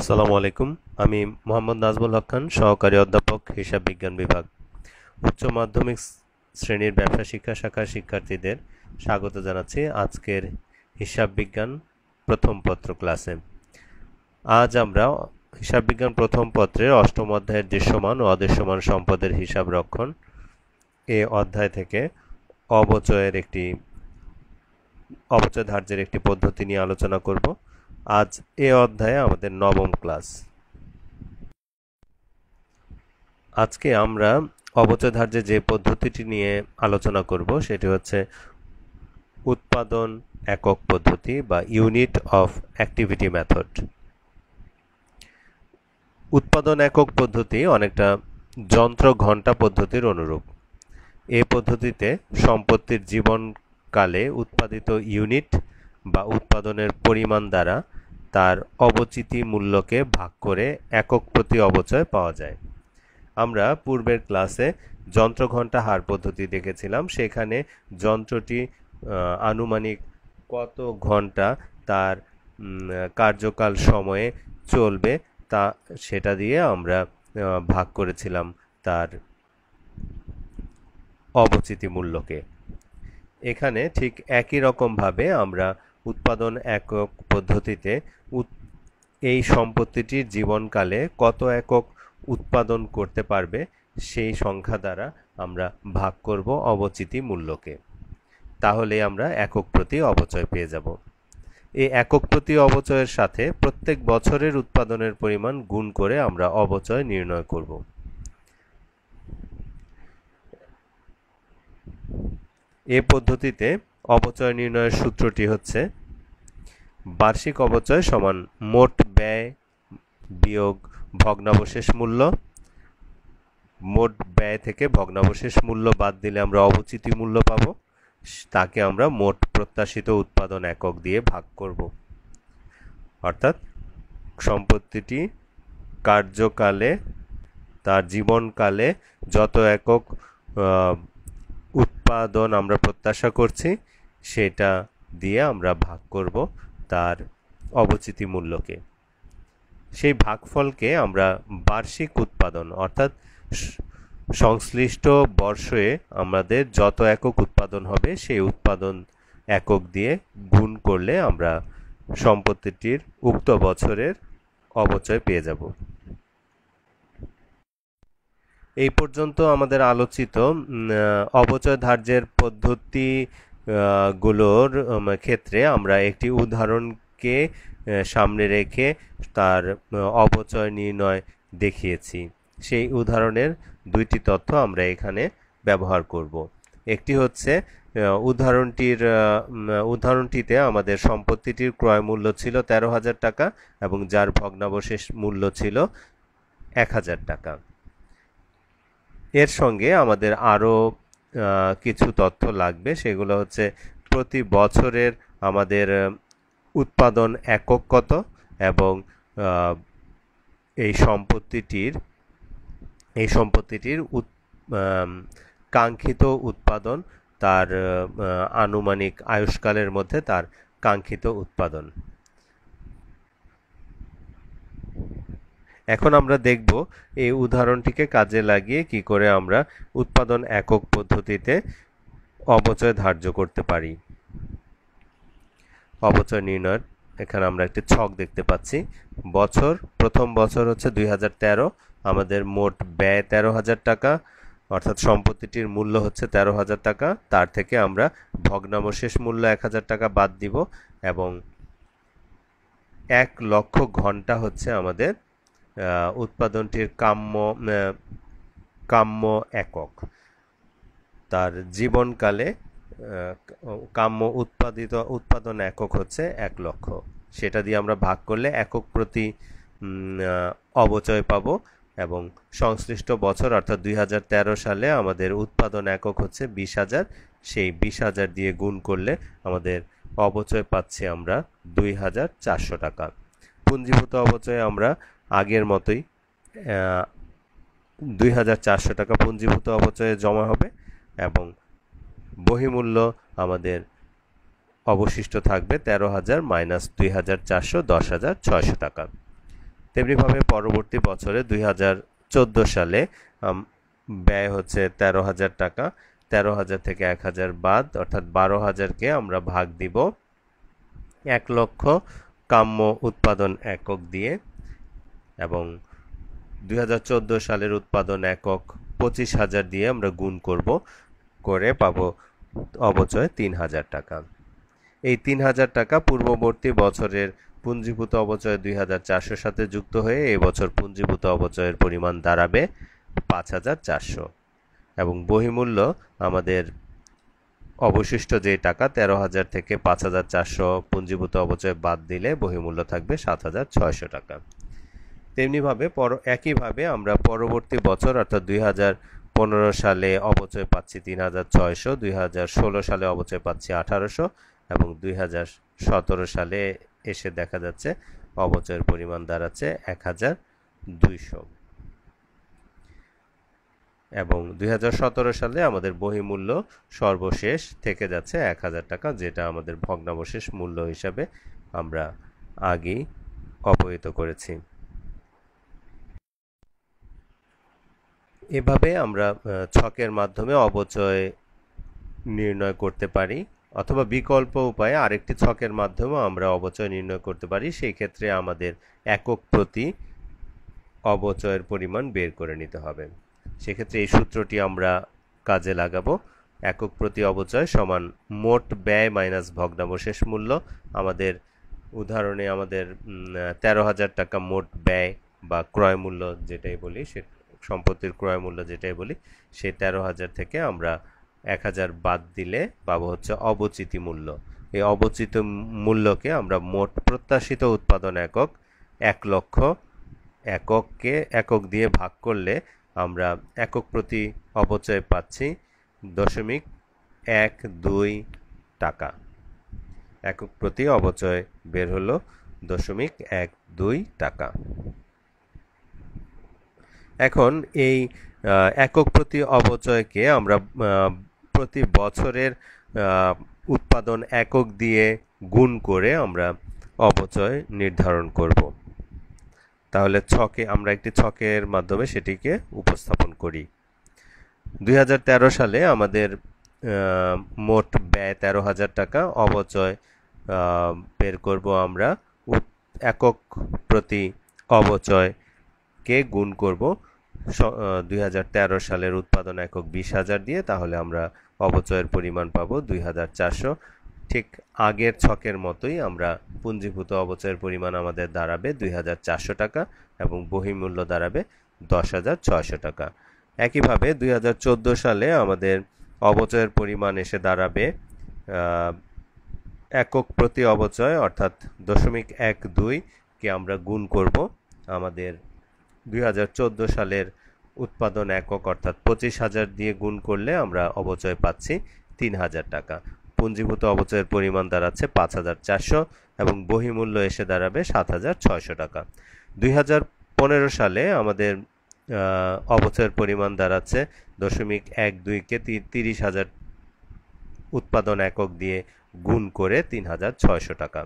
আসসালামু আলাইকুম আমি মোহাম্মদ নাজমুল হক খান সহকারী অধ্যাপক হিসাব বিজ্ঞান বিভাগ উচ্চ মাধ্যমিক শ্রেণীর ব্যবসা শিক্ষা শাখার শিক্ষার্থীদের স্বাগত জানাচ্ছি আজকের হিসাব বিজ্ঞান প্রথম পত্র ক্লাসে আজ আমরা হিসাব বিজ্ঞান প্রথম পত্রের অষ্টম অধ্যায়ের দৃশ্যমান ও অদৃশ্যমান সম্পদের হিসাব রক্ষণ এ অধ্যায় থেকে অবচয়ের একটি অবচয় ধার্যের একটি পদ্ধতি নিয়ে আলোচনা করব আজ এ অধ্যায়ে আমাদের নবম ক্লাস আজকে আমরা অবচয়ধার্যে যে পদ্ধতিটি নিয়ে আলোচনা করব সেটি হচ্ছে উৎপাদন একক পদ্ধতি বা ইউনিট অফ অ্যাক্টিভিটি মেথড উৎপাদন একক পদ্ধতি অনেকটা যন্ত্র ঘন্টা পদ্ধতির অনুরূপ এ পদ্ধতিতে সম্পত্তির জীবনকালে উৎপাদিত ইউনিট বা উৎপাদনের পরিমাণ দ্বারা তার অবচিতি মূল্যকে ভাগ করে একক প্রতি অবচয় পাওয়া যায় আমরা পূর্বের ক্লাসে যন্ত্র ঘন্টা হার পদ্ধতি দেখেছিলাম সেখানে যন্ত্রটি আনুমানিক কত ঘন্টা তার কার্যকাল সময়ে চলবে তা সেটা দিয়ে আমরা ভাগ করেছিলাম তার অবচিতি মূল্যকে এখানে ঠিক একই রকমভাবে আমরা উৎপাদন একক পদ্ধতিতে এই সম্পত্তিটির জীবনকালে কত একক উৎপাদন করতে পারবে সেই সংখ্যা দ্বারা আমরা ভাগ করব অবচিতি মূল্যকে তাহলে আমরা একক প্রতি অবচয় পেয়ে যাব এই একক প্রতি অবচয়ের সাথে প্রত্যেক বছরের উৎপাদনের পরিমাণ গুণ করে আমরা অবচয় নির্ণয় করব এ পদ্ধতিতে অপচয় নির্ণয়ের সূত্রটি হচ্ছে বার্ষিক অবচয় সমান মোট ব্যয় বিয়োগ ভগ্নাবশেষ মূল্য মোট ব্যয় থেকে ভগ্নাবশেষ মূল্য বাদ দিলে আমরা অবচিতি মূল্য পাব তাকে আমরা মোট প্রত্যাশিত উৎপাদন একক দিয়ে ভাগ করব অর্থাৎ সম্পত্তিটি কার্যকালে তার জীবনকালে যত একক উৎপাদন আমরা প্রত্যাশা করছি সেটা দিয়ে আমরা ভাগ করব তার অবচিতি মূল্যকে সেই ভাগফলকে আমরা বার্ষিক উৎপাদন অর্থাৎ সংশ্লিষ্ট বর্ষে আমাদের যত একক উৎপাদন হবে সেই উৎপাদন একক দিয়ে গুণ করলে আমরা সম্পত্তিটির উক্ত বছরের অবচয় পেয়ে যাব এই পর্যন্ত আমাদের আলোচিত অবচয় ধার্যের পদ্ধতি গুলোর ক্ষেত্রে আমরা একটি উদাহরণকে সামনে রেখে তার অপচয় নির্ণয় দেখিয়েছি সেই উদাহরণের দুইটি তথ্য আমরা এখানে ব্যবহার করব একটি হচ্ছে উদাহরণটির উদাহরণটিতে আমাদের সম্পত্তিটির ক্রয় মূল্য ছিল তেরো হাজার টাকা এবং যার ভগ্নাবশেষ মূল্য ছিল এক হাজার টাকা এর সঙ্গে আমাদের আরও কিছু তথ্য লাগবে সেগুলো হচ্ছে প্রতি বছরের আমাদের উৎপাদন একক কত এবং এই সম্পত্তিটির এই সম্পত্তিটির কাঙ্ক্ষিত উৎপাদন তার আনুমানিক আয়ুষ্কালের মধ্যে তার কাঙ্ক্ষিত উৎপাদন এখন আমরা দেখব এই উদাহরণটিকে কাজে লাগিয়ে কি করে আমরা উৎপাদন একক পদ্ধতিতে অবচয় ধার্য করতে পারি অবচয় নির্ণয়ের এখানে আমরা একটি ছক দেখতে পাচ্ছি বছর প্রথম বছর হচ্ছে দুই আমাদের মোট ব্যয় তেরো হাজার টাকা অর্থাৎ সম্পত্তিটির মূল্য হচ্ছে তেরো হাজার টাকা তার থেকে আমরা ভগ্নাবশেষ মূল্য এক হাজার টাকা বাদ দিব এবং এক লক্ষ ঘন্টা হচ্ছে আমাদের উৎপাদনটির কাম্য কাম্য একক তার জীবনকালে কাম্য উৎপাদিত উৎপাদন একক হচ্ছে এক লক্ষ সেটা দিয়ে আমরা ভাগ করলে একক প্রতি অবচয় পাবো এবং সংশ্লিষ্ট বছর অর্থাৎ দুই সালে আমাদের উৎপাদন একক হচ্ছে বিশ হাজার সেই বিশ হাজার দিয়ে গুণ করলে আমাদের অবচয় পাচ্ছি আমরা দুই হাজার চারশো টাকা পুঞ্জীভূত অবচয়ে আমরা আগের মতোই দুই হাজার চারশো টাকা পুঞ্জীভূত অবচয়ে জমা হবে এবং বহিমূল্য আমাদের অবশিষ্ট থাকবে তেরো হাজার মাইনাস দুই হাজার চারশো দশ হাজার ছয়শো টাকা তেমনিভাবে পরবর্তী বছরে দুই হাজার চোদ্দো সালে ব্যয় হচ্ছে তেরো হাজার টাকা তেরো হাজার থেকে এক হাজার বাদ অর্থাৎ বারো হাজারকে আমরা ভাগ দিব এক লক্ষ কাম্য উৎপাদন একক দিয়ে এবং দুই সালের উৎপাদন একক পঁচিশ হাজার দিয়ে আমরা গুণ করব করে পাবো অবচয় তিন হাজার টাকা এই তিন হাজার টাকা পূর্ববর্তী বছরের পুঞ্জীভূত অবচয় দুই হাজার চারশোর সাথে যুক্ত হয়ে এবছর পুঞ্জীভূত অবচয়ের পরিমাণ দাঁড়াবে পাঁচ হাজার চারশো এবং বহিমূল্য আমাদের অবশিষ্ট যে টাকা তেরো হাজার থেকে পাঁচ হাজার চারশো পুঞ্জীভূত অবচয় বাদ দিলে বহিমূল্য থাকবে সাত হাজার ছয়শো টাকা তেমনিভাবে পর একইভাবে আমরা পরবর্তী বছর অর্থাৎ দুই পনেরো সালে অবচয় পাচ্ছি তিন হাজার ছয়শো দুই হাজার ষোলো সালে অবচয় পাচ্ছি আঠারোশো এবং দুই হাজার সতেরো সালে এসে দেখা যাচ্ছে অবচয়ের পরিমাণ দাঁড়াচ্ছে এক হাজার দুইশো এবং দুই সালে আমাদের বহিমূল্য সর্বশেষ থেকে যাচ্ছে এক হাজার টাকা যেটা আমাদের ভগ্নাবশেষ মূল্য হিসাবে আমরা আগেই অবহিত করেছি এভাবে আমরা ছকের মাধ্যমে অবচয় নির্ণয় করতে পারি অথবা বিকল্প উপায়ে আরেকটি ছকের মাধ্যমেও আমরা অবচয় নির্ণয় করতে পারি সেই ক্ষেত্রে আমাদের একক প্রতি অবচয়ের পরিমাণ বের করে নিতে হবে সেক্ষেত্রে এই সূত্রটি আমরা কাজে লাগাবো একক প্রতি অবচয় সমান মোট ব্যয় মাইনাস ভগ্নাবশেষ মূল্য আমাদের উদাহরণে আমাদের তেরো হাজার টাকা মোট ব্যয় বা ক্রয় মূল্য যেটাই বলি সেটা সম্পত্তির ক্রয় মূল্য যেটাই বলি সেই তেরো হাজার থেকে আমরা এক হাজার বাদ দিলে পাবো হচ্ছে অবচিতি মূল্য এই অবচিত মূল্যকে আমরা মোট প্রত্যাশিত উৎপাদন একক এক লক্ষ এককে একক দিয়ে ভাগ করলে আমরা একক প্রতি অবচয় পাচ্ছি দশমিক এক দুই টাকা একক প্রতি অবচয় বের হলো দশমিক এক দুই টাকা এখন এই একক প্রতি অবচয়কে আমরা প্রতি বছরের উৎপাদন একক দিয়ে গুণ করে আমরা অবচয় নির্ধারণ করব তাহলে ছকে আমরা একটি ছকের মাধ্যমে সেটিকে উপস্থাপন করি দুই সালে আমাদের মোট ব্যয় তেরো হাজার টাকা অবচয় বের করব আমরা একক প্রতি অবচয় কে গুণ করব দুই সালের উৎপাদন একক বিশ হাজার দিয়ে তাহলে আমরা অবচয়ের পরিমাণ পাব দুই ঠিক আগের ছকের মতোই আমরা পুঞ্জীভূত অবচয়ের পরিমাণ আমাদের দাঁড়াবে দুই টাকা এবং বহিমূল্য দাঁড়াবে দশ টাকা একইভাবে দুই সালে আমাদের অবচয়ের পরিমাণ এসে দাঁড়াবে একক প্রতি অবচয় অর্থাৎ দশমিক এক দুইকে আমরা গুণ করব আমাদের দুই সালের উৎপাদন একক অর্থাৎ পঁচিশ হাজার দিয়ে গুণ করলে আমরা অবচয় পাচ্ছি তিন হাজার টাকা পুঞ্জীভূত অবচয়ের পরিমাণ দাঁড়াচ্ছে পাঁচ হাজার চারশো এবং বহিমূল্য এসে দাঁড়াবে সাত হাজার ছয়শো টাকা দুই হাজার পনেরো সালে আমাদের অবচয়ের পরিমাণ দাঁড়াচ্ছে দশমিক এক দুইকে তিরিশ হাজার উৎপাদন একক দিয়ে গুণ করে তিন হাজার ছয়শো টাকা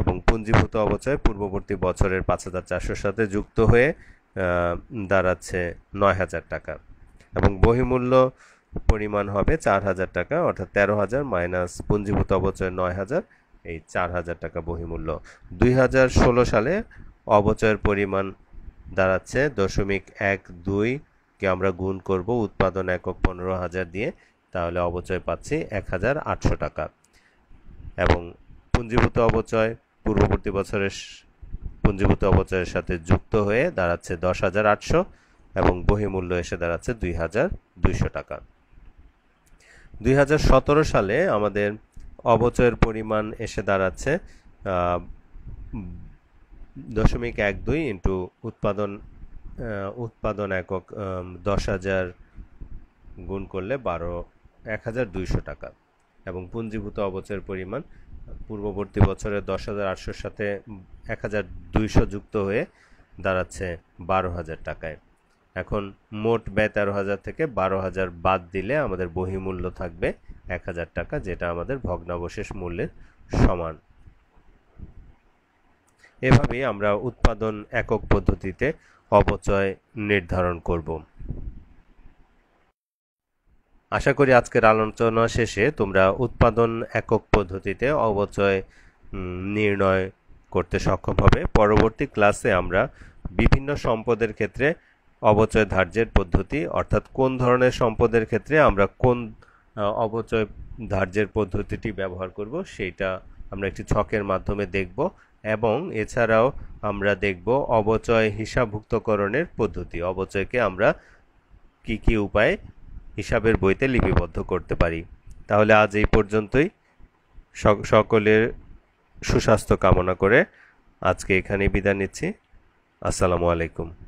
এবং পুঞ্জীভূত অবচয় পূর্ববর্তী বছরের পাঁচ হাজার চারশোর সাথে যুক্ত হয়ে দাঁড়াচ্ছে নয় হাজার টাকা এবং বহিমূল্য পরিমাণ হবে চার হাজার টাকা অর্থাৎ তেরো হাজার মাইনাস পুঞ্জীভূত অবচয় নয় হাজার এই চার হাজার টাকা বহিমূল্য দুই হাজার ষোলো সালে অবচয়ের পরিমাণ দাঁড়াচ্ছে দশমিক এক দুইকে আমরা গুণ করব উৎপাদন একক পনেরো হাজার দিয়ে তাহলে অবচয় পাচ্ছি এক হাজার আটশো টাকা এবং পুঞ্জীভূত অবচয় পূর্ববর্তী বছরের পুঞ্জীভূত অবচয়ের সাথে যুক্ত হয়ে দাঁড়াচ্ছে দশ হাজার আটশো এবং বহিমূল্য এসে দাঁড়াচ্ছে দুই হাজার দুইশো টাকা দুই হাজার সতেরো সালে আমাদের অবচয়ের পরিমাণ এসে দাঁড়াচ্ছে দশমিক এক দুই ইন্টু উৎপাদন উৎপাদন একক দশ হাজার গুণ করলে বারো এক হাজার দুইশো টাকা এবং পুঞ্জীভূত অবচয়ের পরিমাণ পূর্ববর্তী বছরের দশ হাজার আটশোর সাথে এক হাজার দুইশো যুক্ত হয়ে দাঁড়াচ্ছে বারো হাজার টাকায় এখন মোট ব্যয় তেরো হাজার থেকে বারো হাজার বাদ দিলে আমাদের বহিমূল্য থাকবে এক হাজার টাকা যেটা আমাদের ভগ্নাবশেষ মূল্যের সমান এভাবেই আমরা উৎপাদন একক পদ্ধতিতে অপচয় নির্ধারণ করব আশা করি আজকের আলোচনা শেষে তোমরা উৎপাদন একক পদ্ধতিতে অবচয় নির্ণয় করতে সক্ষম হবে পরবর্তী ক্লাসে আমরা বিভিন্ন সম্পদের ক্ষেত্রে অবচয় ধার্যের পদ্ধতি অর্থাৎ কোন ধরনের সম্পদের ক্ষেত্রে আমরা কোন অবচয় ধার্যের পদ্ধতিটি ব্যবহার করব সেইটা আমরা একটি ছকের মাধ্যমে দেখব এবং এছাড়াও আমরা দেখব অবচয় হিসাবভুক্তকরণের পদ্ধতি অবচয়কে আমরা কি কি উপায় হিসাবের বইতে লিপিবদ্ধ করতে পারি তাহলে আজ এই পর্যন্তই সকলের সুস্বাস্থ্য কামনা করে আজকে এখানেই বিদায় নিচ্ছি আসসালামু আলাইকুম